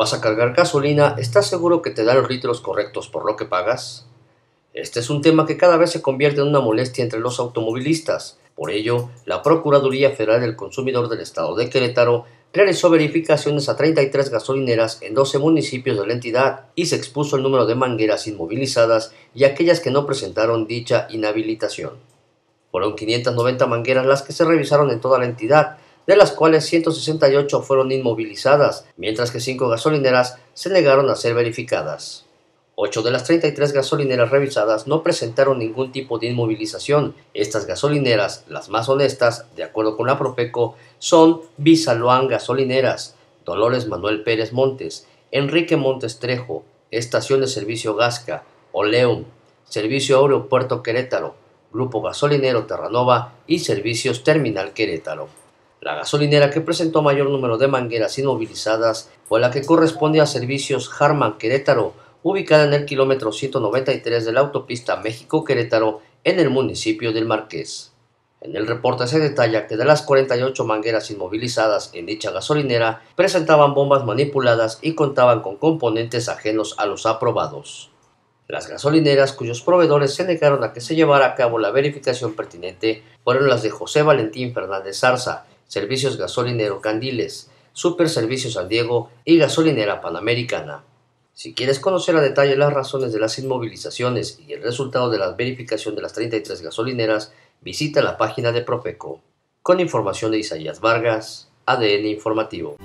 vas a cargar gasolina, ¿estás seguro que te da los litros correctos por lo que pagas? Este es un tema que cada vez se convierte en una molestia entre los automovilistas. Por ello, la Procuraduría Federal del Consumidor del Estado de Querétaro realizó verificaciones a 33 gasolineras en 12 municipios de la entidad y se expuso el número de mangueras inmovilizadas y aquellas que no presentaron dicha inhabilitación. Fueron 590 mangueras las que se revisaron en toda la entidad, de las cuales 168 fueron inmovilizadas, mientras que 5 gasolineras se negaron a ser verificadas. 8 de las 33 gasolineras revisadas no presentaron ningún tipo de inmovilización. Estas gasolineras, las más honestas, de acuerdo con la Propeco, son Bisaluán Gasolineras, Dolores Manuel Pérez Montes, Enrique Montes Trejo, Estación de Servicio Gasca, Oleum, Servicio Aeropuerto Querétaro, Grupo Gasolinero Terranova y Servicios Terminal Querétaro. La gasolinera que presentó mayor número de mangueras inmovilizadas fue la que corresponde a Servicios Harman Querétaro, ubicada en el kilómetro 193 de la autopista México-Querétaro en el municipio del Marqués. En el reporte se detalla que de las 48 mangueras inmovilizadas en dicha gasolinera presentaban bombas manipuladas y contaban con componentes ajenos a los aprobados. Las gasolineras cuyos proveedores se negaron a que se llevara a cabo la verificación pertinente fueron las de José Valentín Fernández Zarza, Servicios Gasolinero Candiles, Super Servicios San Diego y Gasolinera Panamericana. Si quieres conocer a detalle las razones de las inmovilizaciones y el resultado de la verificación de las 33 gasolineras, visita la página de Profeco. Con información de Isaías Vargas, ADN Informativo.